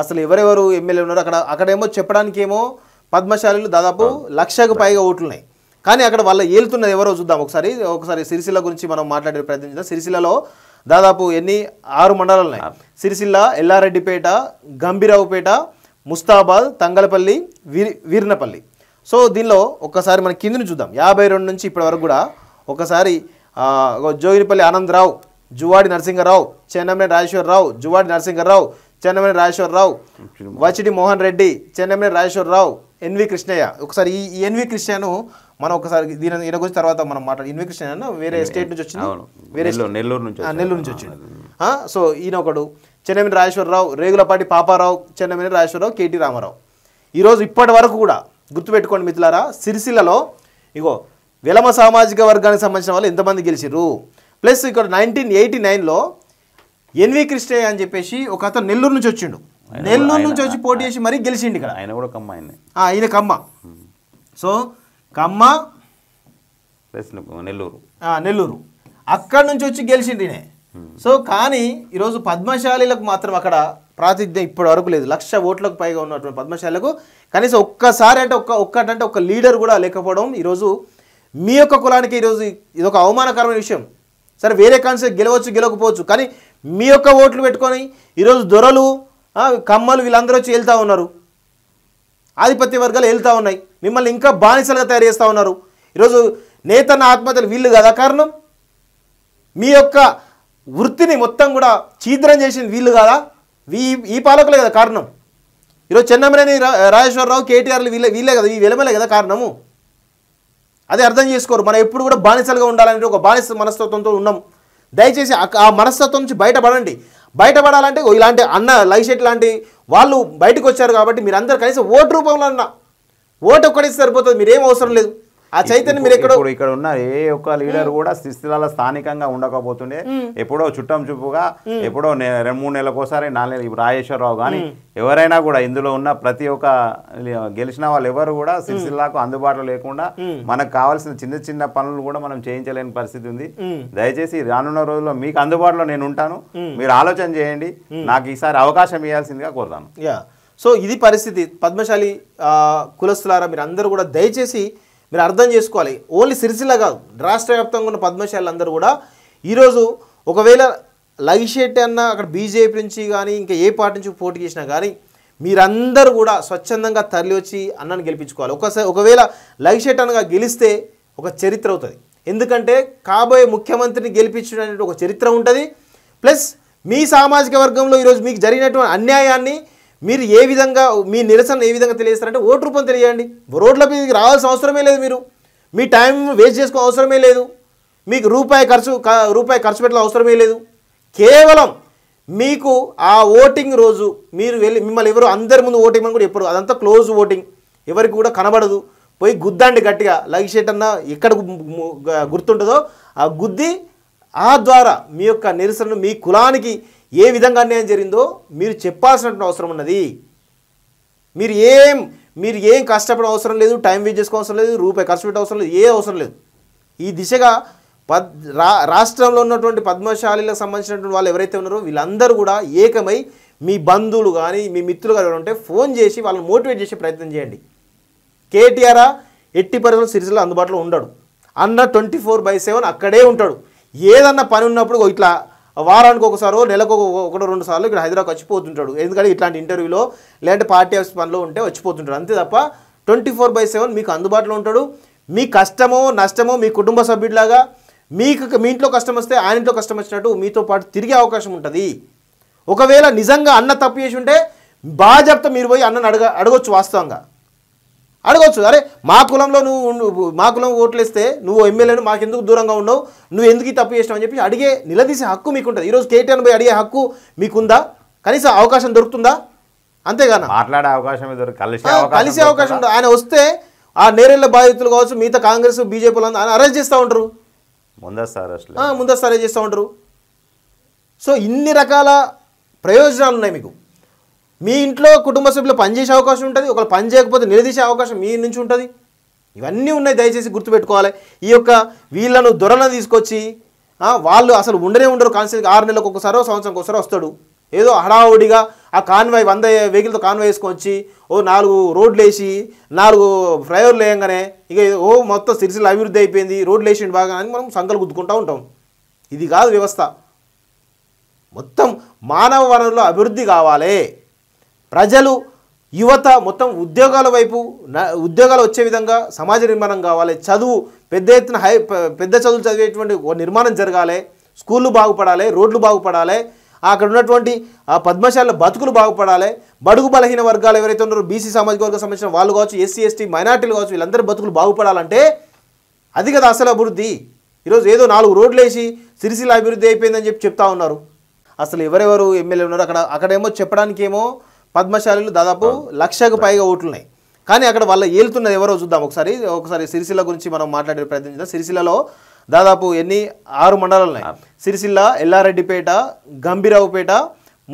అసలు ఎవరెవరు ఎమ్మెల్యే ఉన్నారు అక్కడ అక్కడేమో చెప్పడానికి ఏమో పద్మశాలిలు దాదాపు లక్షకు పైగా ఓట్లున్నాయి కానీ అక్కడ వాళ్ళ ఏలుతున్నది ఎవరో చూద్దాం ఒకసారి ఒకసారి సిరిసిల్ల గురించి మనం మాట్లాడే ప్రయత్నం చేద్దాం సిరిసిల్లలో దాదాపు ఎన్ని ఆరు మండలాలు ఉన్నాయి సిరిసిల్ల ఎల్లారెడ్డిపేట గంభీరావుపేట ముస్తాబాద్ తంగలపల్లి వీర్నపల్లి సో దీనిలో ఒక్కసారి మన కిందిని చూద్దాం యాభై రెండు నుంచి ఇప్పటి వరకు కూడా ఒకసారి జోగినిపల్లి ఆనందరావు జువాడి నరసింహరావు చెన్నమ్మ రాజేశ్వరరావు జువాడి నరసింహరావు చెన్నమనే రాజేశ్వరరావు వచిడి మోహన్ రెడ్డి చెన్నమనే రాజేశ్వరరావు ఎన్వి కృష్ణయ్య ఒకసారి ఈ ఎన్వి కృష్ణను మనం ఒకసారి దీని ఈయన గురించి తర్వాత మనం మాట్లాడు ఎన్వి కృష్ణ వేరే స్టేట్ నుంచి వచ్చింది వేరే నెల్లూరు నుంచి నెల్లూరు నుంచి వచ్చింది సో ఈయన ఒకడు చెన్నమనే రాజేశ్వరరావు రేగులపాటి పాపారావు చెన్నమనే రాజేశ్వరరావు కేటీ రామారావు ఈరోజు ఇప్పటి వరకు కూడా గుర్తుపెట్టుకోండి మిత్రులారా సిరిసిల్లలో ఇగో విలమ సామాజిక వర్గానికి సంబంధించిన వాళ్ళు ఎంతమంది గెలిచిర్రు ప్లస్ ఇక్కడ నైన్టీన్ ఎయిటీ నైన్లో ఎన్వి కృష్ణయ్య అని చెప్పేసి ఒక అతను నెల్లూరు నుంచి వచ్చిండు నెల్లూరు నుంచి వచ్చి పోటీ చేసి మరీ గెలిచిండు ఇక్కడ ఆయన కూడా కమ్మ ఆయన ఆయన కమ్మ సో కమ్మ నెల్లూరు నెల్లూరు అక్కడి నుంచి వచ్చి గెలిచిండు ఈయన సో కానీ ఈరోజు పద్మశాలీలకు మాత్రం అక్కడ ప్రాతినిధ్యం ఇప్పటి వరకు లేదు లక్ష ఓట్లకు పైగా ఉన్నటువంటి పద్మశాలకు కనీసం ఒక్కసారి అంటే ఒక్క ఒక్కటంటే ఒక లీడర్ కూడా లేకపోవడం ఈరోజు మీ యొక్క కులానికి ఈరోజు ఇదొక అవమానకరమైన విషయం సరే వేరే కాన్సెప్ట్ గెలవచ్చు గెలవకపోవచ్చు కానీ మీ యొక్క ఓట్లు పెట్టుకొని ఈరోజు దొరలు కమ్మలు వీళ్ళందరూ వచ్చి వెళ్తూ ఉన్నారు ఆధిపత్య వర్గాలు వెళ్తూ ఉన్నాయి మిమ్మల్ని ఇంకా బానిసలుగా తయారు చేస్తూ ఉన్నారు ఈరోజు నేతన్న ఆత్మహత్యలు వీళ్ళు కదా కారణం మీ యొక్క వృత్తిని మొత్తం కూడా చీద్రం చేసింది వీళ్ళు కదా వీ ఈ పాలకులే కదా కారణం ఈరోజు చెన్నమనేని రాజేశ్వరరావు కేటీఆర్లు వీళ్ళే వీళ్ళే కదా ఈ వెలమలే కదా కారణము అదే అర్థం చేసుకోరు మనం ఎప్పుడు కూడా బానిసలుగా ఉండాలని ఒక బానిస మనస్తత్వంతో ఉన్నాం దయచేసి ఆ మనస్తత్వం నుంచి బయటపడండి బయటపడాలంటే ఇలాంటి అన్న లైషెట్ లాంటి వాళ్ళు బయటకు వచ్చారు కాబట్టి మీరందరూ కనీసం ఓటు రూపంలో అన్న ఓటు ఒక్కడే సరిపోతుంది మీరేం అవసరం లేదు ఆ చైతన్యం మీరు ఎక్కడ ఇక్కడ ఉన్న ఏ ఒక్క లీడర్ కూడా స్థితిల స్థానికంగా ఉండకపోతుండే ఎప్పుడో చుట్టం చూపుగా ఎప్పుడో రెండు మూడు నెలలకోసారి నాలుగు నెలలు రాజేశ్వరరావు కానీ ఎవరైనా కూడా ఇందులో ఉన్న ప్రతి ఒక్క గెలిచిన వాళ్ళు ఎవరు కూడా సిరిసిల్లాకు అందుబాటులో లేకుండా మనకు కావాల్సిన చిన్న చిన్న పనులు కూడా మనం చేయించలేని పరిస్థితి ఉంది దయచేసి రానున్న రోజుల్లో మీకు అందుబాటులో నేను ఉంటాను మీరు ఆలోచన చేయండి నాకు ఈసారి అవకాశం ఇవ్వాల్సిందిగా కోరుతాను సో ఇది పరిస్థితి పద్మశాలి కులస్తులారా మీరు అందరూ కూడా దయచేసి మీరు అర్థం చేసుకోవాలి ఓన్లీ సిరిసిల్ల కాదు రాష్ట్ర వ్యాప్తంగా ఉన్న అందరూ కూడా ఈరోజు ఒకవేళ లైషెట్టి అన్న అక్కడ బీజేపీ నుంచి కానీ ఇంకా ఏ పార్టీ నుంచి పోటీ చేసినా కానీ మీరందరూ కూడా స్వచ్ఛందంగా తరలివచ్చి అన్నను గెలిపించుకోవాలి ఒకసారి ఒకవేళ లైషెట్ అనగా గెలిస్తే ఒక చరిత్ర అవుతుంది ఎందుకంటే కాబోయే ముఖ్యమంత్రిని గెలిపించడం ఒక చరిత్ర ఉంటుంది ప్లస్ మీ సామాజిక వర్గంలో ఈరోజు మీకు జరిగినటువంటి అన్యాయాన్ని మీరు ఏ విధంగా మీ నిరసన ఏ విధంగా తెలియజేస్తారంటే ఓటు రూపం తెలియండి రోడ్ల రావాల్సిన అవసరమే లేదు మీరు మీ టైం వేస్ట్ చేసుకో అవసరమే లేదు మీకు రూపాయి ఖర్చు రూపాయి ఖర్చు పెట్టడం అవసరమే లేదు కేవలం మీకు ఆ ఓటింగ్ రోజు మీరు వెళ్ళి మిమ్మల్ని ఎవరు అందరి ముందు ఓటింగ్ అని కూడా ఎప్పుడు అదంతా క్లోజ్ ఓటింగ్ ఎవరికి కూడా కనబడదు పోయి గుద్దండి గట్టిగా లగిషేట్ అన్న ఎక్కడ గుర్తుంటుందో ఆ గుద్ది ఆ ద్వారా మీ యొక్క నిరసనను మీ కులానికి ఏ విధంగా అన్యాయం జరిగిందో మీరు చెప్పాల్సినటువంటి అవసరం ఉన్నది మీరు ఏం మీరు ఏం కష్టపడే అవసరం లేదు టైం వేస్ట్ చేసుకో అవసరం లేదు రూపాయి ఖర్చు పెట్టే అవసరం లేదు ఏ అవసరం లేదు ఈ దిశగా పద్ రాష్ట్రంలో ఉన్నటువంటి పద్మశాలీలకు సంబంధించినటువంటి వాళ్ళు ఎవరైతే ఉన్నారో వీళ్ళందరూ కూడా ఏకమై మీ బంధువులు కానీ మీ మిత్రులు కానీ ఉంటే ఫోన్ చేసి వాళ్ళని మోటివేట్ చేసే ప్రయత్నం చేయండి కేటీఆర్ ఎట్టి పరిస్థితులు సిరిసిలో అందుబాటులో ఉండడు అన్న ట్వంటీ ఫోర్ బై సెవెన్ అక్కడే ఉంటాడు ఏదన్నా పని ఉన్నప్పుడు ఇట్లా వారానికి ఒకసారో నెలకు ఒకటి రెండు సార్లు ఇక్కడ హైదరాబాద్ వచ్చిపోతుంటాడు ఎందుకంటే ఇట్లాంటి ఇంటర్వ్యూలో లేదంటే పార్టీ ఆఫీస్ పనిలో ఉంటే వచ్చిపోతుంటాడు అంతే తప్ప ట్వంటీ ఫోర్ బై సెవెన్ మీకు అందుబాటులో ఉంటాడు మీ కష్టమో నష్టమో మీ కుటుంబ సభ్యుడిలాగా మీకు మీ ఇంట్లో కష్టం వస్తే ఆయన ఇంట్లో కష్టం వచ్చినట్టు మీతో పాటు తిరిగే అవకాశం ఉంటుంది ఒకవేళ నిజంగా అన్న తప్పు చేసి ఉంటే బాగా చెప్తా మీరు పోయి అన్నను అడగ అడగొచ్చు వాస్తవంగా అడగవచ్చు అరే మా కులంలో నువ్వు మా కులం ఓట్లేస్తే నువ్వు ఎమ్మెల్యేను ఎందుకు దూరంగా ఉండవు నువ్వు ఎందుకు తప్పు చేసినావు అని చెప్పి అడిగే నిలదీసే హక్కు మీకు ఉంటుంది ఈరోజు కేటీఆర్ పోయి అడిగే హక్కు మీకుందా కనీసం అవకాశం దొరుకుతుందా అంతేగాన మాట్లాడే అవకాశం కలిసే అవకాశం ఉండదు ఆయన వస్తే ఆ నేరేళ్ల బాధితులు కావచ్చు మిగతా కాంగ్రెస్ బీజేపీ ఆయన అరెస్ట్ చేస్తూ ఉంటారు ముందస్తు అరెస్ట్ ముందస్తు అరెస్ట్ చేస్తూ ఉంటారు సో ఇన్ని రకాల ప్రయోజనాలు ఉన్నాయి మీకు మీ ఇంట్లో కుటుంబ సభ్యులు పనిచేసే అవకాశం ఉంటుంది ఒకళ్ళు పని చేయకపోతే నిలదీసే అవకాశం మీ నుంచి ఉంటుంది ఇవన్నీ ఉన్నాయి దయచేసి గుర్తుపెట్టుకోవాలి ఈ యొక్క వీళ్ళను దొరలను తీసుకొచ్చి వాళ్ళు అసలు ఉండనే ఉండరు కాన్స్టెంట్ ఆరు నెలలకు ఒకసారో సంవత్సరం ఒకసారి వస్తాడు ఏదో హడావుడిగా ఆ కాన్వాయ్ వంద వెహికల్తో కాన్వాయ్ వేసుకొని వచ్చి ఓ నాలుగు రోడ్లు వేసి నాలుగు ఫ్లైఓవర్లు వేయంగానే ఇక ఓ మొత్తం సిరిసిల అభివృద్ధి అయిపోయింది రోడ్లు వేసి బాగా అని మనం సంకలు గుద్దుకుంటూ ఉంటాం ఇది కాదు వ్యవస్థ మొత్తం మానవ వనరుల అభివృద్ధి కావాలి ప్రజలు యువత మొత్తం ఉద్యోగాల వైపు ఉద్యోగాలు వచ్చే విధంగా సమాజ నిర్మాణం కావాలి చదువు పెద్ద ఎత్తున హై పెద్ద చదువులు చదివేటువంటి నిర్మాణం జరగాలి స్కూళ్ళు బాగుపడాలి రోడ్లు బాగుపడాలి అక్కడ ఉన్నటువంటి ఆ పద్మశాల బతుకులు బాగుపడాలి బడుగు బలహీన వర్గాలు ఎవరైతే ఉన్నారో బీసీ సామాజిక వర్గం సంబంధించిన వాళ్ళు కావచ్చు ఎస్సీ ఎస్టీ మైనార్టీలు కావచ్చు వీళ్ళందరూ బతుకులు బాగుపడాలంటే అది కదా అసలు అభివృద్ధి ఈరోజు ఏదో నాలుగు రోడ్లు వేసి సిరిసిల అభివృద్ధి అయిపోయిందని చెప్పి చెప్తా ఉన్నారు అసలు ఎవరెవరు ఎమ్మెల్యే ఉన్నారు అక్కడ అక్కడేమో చెప్పడానికేమో పద్మశాలిలు దాదాపు లక్షకు పైగా ఓట్లున్నాయి కానీ అక్కడ వాళ్ళ ఏలుతున్నది ఎవరో చూద్దాం ఒకసారి ఒకసారి సిరిసిల్ల గురించి మనం మాట్లాడే ప్రయత్నం చేద్దాం సిరిసిల్లలో దాదాపు ఎన్ని ఆరు మండలాలు ఉన్నాయి సిరిసిల్ల ఎల్లారెడ్డిపేట గంభీరావుపేట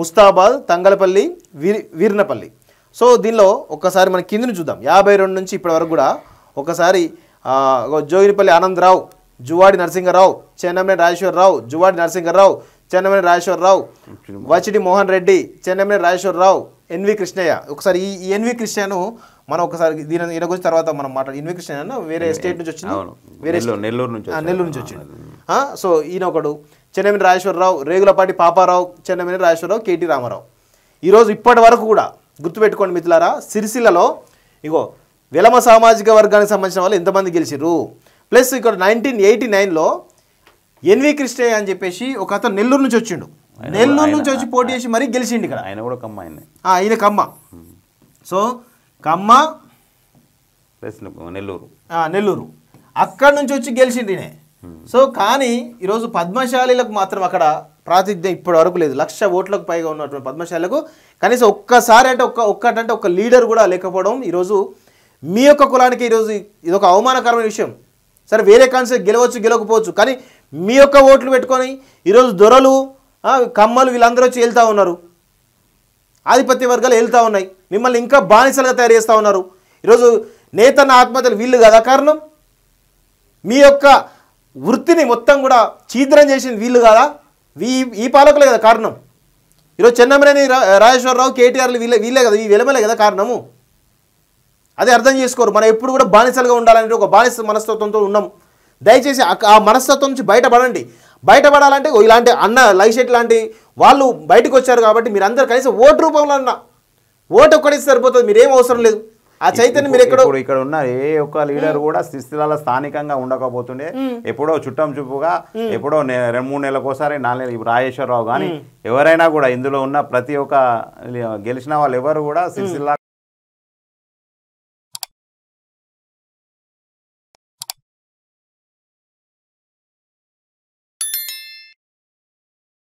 ముస్తాబాద్ తంగలపల్లి వీర్నపల్లి సో దీనిలో ఒక్కసారి మనం కిందిని చూద్దాం యాభై రెండు నుంచి ఇప్పటి వరకు కూడా ఒకసారి జోగినిపల్లి ఆనందరావు జువాడి నరసింహరావు చెన్నమనే రాజేశ్వరరావు జువాడి నరసింహరావు చెన్నమనే రాజేశ్వరరావు వచిడి మోహన్ రెడ్డి చెన్నమనే రాజేశ్వరరావు ఎన్వి కృష్ణయ్య ఒకసారి ఈ ఎన్వి కృష్ణయ్యను మనం ఒకసారి దీని ఈయన గురించి తర్వాత మనం మాట్లాడు ఎన్వి కృష్ణయ్య వేరే స్టేట్ నుంచి వచ్చింది వేరే నెల్లూరు నుంచి నెల్లూరు నుంచి వచ్చింది సో ఈయన ఒకడు చెన్నమిని రాజేశ్వరరావు రేగులపాటి పాపారావు చెన్నమిని రాజేశ్వరరావు కేటీ రామారావు ఈరోజు ఇప్పటి వరకు కూడా గుర్తుపెట్టుకోండి మిత్రులారా సిరిసిల్లలో ఇగో విలమ సామాజిక వర్గానికి సంబంధించిన వాళ్ళు ఎంతమంది గెలిచిర్రు ప్లస్ ఇక్కడ నైన్టీన్ ఎయిటీ నైన్లో ఎన్వి కృష్ణయ్య అని చెప్పేసి ఒక అతను నెల్లూరు నుంచి వచ్చిండు నెల్లూరు నుంచి వచ్చి పోటీ చేసి మరీ గెలిచిండి ఇక్కడ ఆయన కూడా కమ్మ ఆయన ఆయన కమ్మ సో కమ్మ నెల్లూరు నెల్లూరు అక్కడి నుంచి వచ్చి గెలిచిండినే సో కానీ ఈరోజు పద్మశాలీలకు మాత్రం అక్కడ ప్రాతిధ్యం ఇప్పటి వరకు లేదు లక్ష ఓట్లకు పైగా ఉన్నటువంటి పద్మశాలకు కనీసం ఒక్కసారి అంటే ఒక్క ఒక్కటంటే ఒక లీడర్ కూడా లేకపోవడం ఈరోజు మీ యొక్క కులానికి ఈరోజు ఇదొక అవమానకరమైన విషయం సరే వేరే కాన్సెప్ట్ గెలవచ్చు గెలవకపోవచ్చు కానీ మీ యొక్క ఓట్లు పెట్టుకొని ఈరోజు దొరలు కమ్మలు వీళ్ళందరూ వచ్చి వెళ్తూ ఉన్నారు ఆధిపత్య వర్గాలు వెళ్తూ ఉన్నాయి మిమ్మల్ని ఇంకా బానిసలుగా తయారు చేస్తూ ఉన్నారు ఈరోజు నేతన్న ఆత్మహత్యలు వీళ్ళు కదా కారణం మీ యొక్క వృత్తిని మొత్తం కూడా చీద్రం చేసింది వీళ్ళు కదా వీ ఈ పాలకులే కదా కారణం ఈరోజు చెన్నమరేని రాజేశ్వరరావు కేటీఆర్లు వీళ్ళ వీళ్ళే కదా ఈ వెలమలే కదా కారణము అదే అర్థం చేసుకోరు మనం ఎప్పుడు కూడా బానిసలుగా ఉండాలని ఒక బానిస మనస్తత్వంతో ఉన్నాం దయచేసి ఆ మనస్తత్వం నుంచి బయటపడండి బయటపడాలంటే ఇలాంటి అన్న లైషెట్ లాంటి వాళ్ళు బయటకు వచ్చారు కాబట్టి మీరందరూ కనీసం ఓటు రూపంలో అన్న ఓటు ఒక్కడేసి సరిపోతుంది మీరేం అవసరం లేదు ఆ చైతన్యం మీరు ఎక్కడో ఇక్కడ ఉన్న ఏ ఒక్క లీడర్ కూడా స్థితిలలో స్థానికంగా ఉండకపోతుండే ఎప్పుడో చుట్టం చూపుగా ఎప్పుడో రెండు మూడు నెలలకోసారి నాలుగు నెలలు రాజేశ్వరరావు కానీ ఎవరైనా కూడా ఇందులో ఉన్న ప్రతి ఒక్క గెలిచిన వాళ్ళు ఎవరు కూడా సిరిసిల్లా